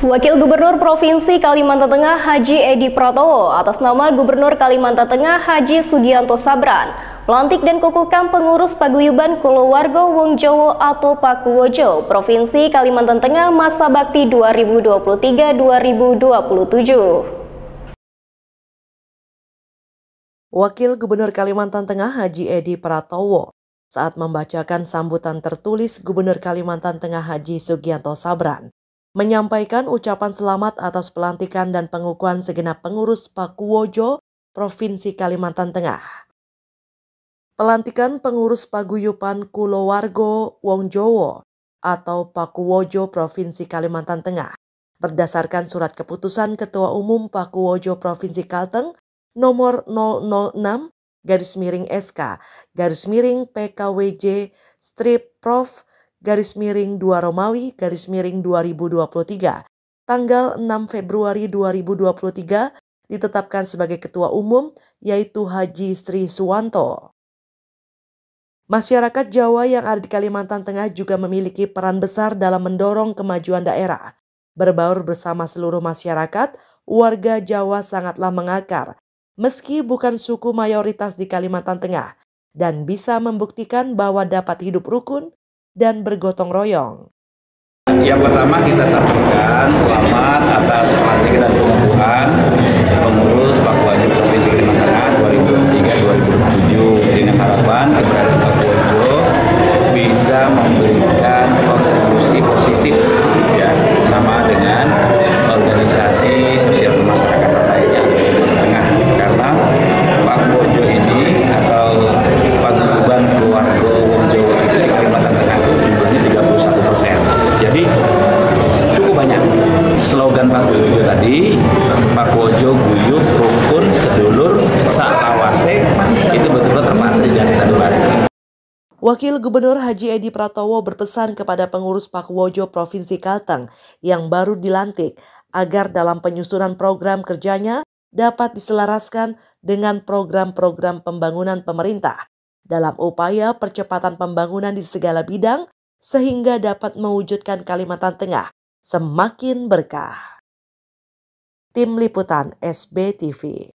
Wakil Gubernur Provinsi Kalimantan Tengah Haji Edi Pratowo atas nama Gubernur Kalimantan Tengah Haji Sugianto Sabran melantik dan kukuhkan pengurus paguyuban Kuluwargo Wong Jowo atau Pakuwojo Provinsi Kalimantan Tengah masa bakti 2023-2027. Wakil Gubernur Kalimantan Tengah Haji Edi Pratowo saat membacakan sambutan tertulis Gubernur Kalimantan Tengah Haji Sugianto Sabran menyampaikan ucapan selamat atas pelantikan dan pengukuhan segenap pengurus Pakuwojo, Provinsi Kalimantan Tengah. Pelantikan pengurus paguyupan Kulowargo Jowo atau Pakuwojo Provinsi Kalimantan Tengah berdasarkan surat keputusan Ketua Umum Pakuwojo Provinsi Kalteng nomor 006 garis miring SK garis miring PKWJ strip Prof garis miring 2 Romawi garis miring 2023 tanggal 6 Februari 2023 ditetapkan sebagai ketua umum yaitu Haji Sri Suwanto. Masyarakat Jawa yang ada di Kalimantan Tengah juga memiliki peran besar dalam mendorong kemajuan daerah. Berbaur bersama seluruh masyarakat, warga Jawa sangatlah mengakar, meski bukan suku mayoritas di Kalimantan Tengah, dan bisa membuktikan bahwa dapat hidup rukun dan bergotong royong. Yang pertama kita sampaikan selamat atas pelantikan dan pengukuhan pengurus Pak Wajib Provinsi Kalimantan 2003-2007 dengan harapan keberadaan Paku Haji bisa Wojo Guyup Rukun Sedulur Saawase itu betul-betul teman di satu Wakil Gubernur Haji Edi Pratowo berpesan kepada pengurus Pakuwojo Provinsi Kalteng yang baru dilantik agar dalam penyusunan program kerjanya dapat diselaraskan dengan program-program pembangunan pemerintah dalam upaya percepatan pembangunan di segala bidang sehingga dapat mewujudkan Kalimantan Tengah semakin berkah. Tim Liputan SBTV